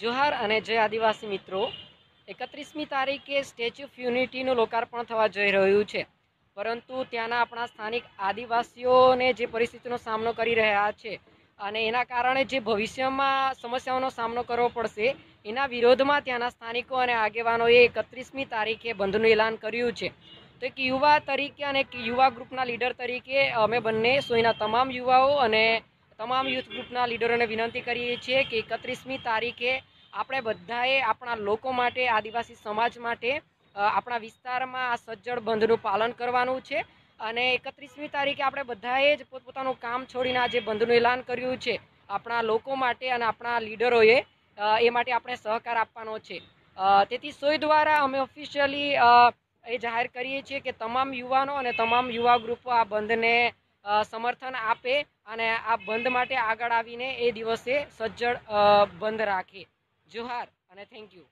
જોહાર અને જય આદિવાસી મિત્રો એકત્રીસમી તારીખે સ્ટેચ્યુ ઓફ યુનિટીનું લોકાર્પણ થવા જઈ રહ્યું છે પરંતુ ત્યાંના આપણા સ્થાનિક આદિવાસીઓને જે પરિસ્થિતિનો સામનો કરી રહ્યા છે અને એના કારણે જે ભવિષ્યમાં સમસ્યાઓનો સામનો કરવો પડશે એના વિરોધમાં ત્યાંના સ્થાનિકો અને આગેવાનોએ એકત્રીસમી તારીખે બંધનું એલાન કર્યું છે તો એક યુવા તરીકે અને એક યુવા ગ્રુપના લીડર તરીકે અમે બંને સોયના તમામ યુવાઓ અને તમામ યુથ ગ્રુપના લીડરોને વિનંતી કરીએ છીએ કે એકત્રીસમી તારીખે આપણે બધાએ આપણા લોકો માટે આદિવાસી સમાજ માટે આપણા વિસ્તારમાં આ સજ્જડ બંધનું પાલન કરવાનું છે અને એકત્રીસમી તારીખે આપણે બધાએ જ પોતપોતાનું કામ છોડીને આ જે બંધનું એલાન કર્યું છે આપણા લોકો માટે અને આપણા લીડરોએ એ માટે આપણે સહકાર આપવાનો છે તેથી સોય દ્વારા અમે ઓફિશિયલી એ જાહેર કરીએ છીએ કે તમામ યુવાનો અને તમામ યુવા ગ્રુપો આ બંધને સમર્થન આપે અને આ બંધ માટે આગળ આવીને એ દિવસે સજ્જડ બંધ રાખે જુહાર અને થેન્ક યુ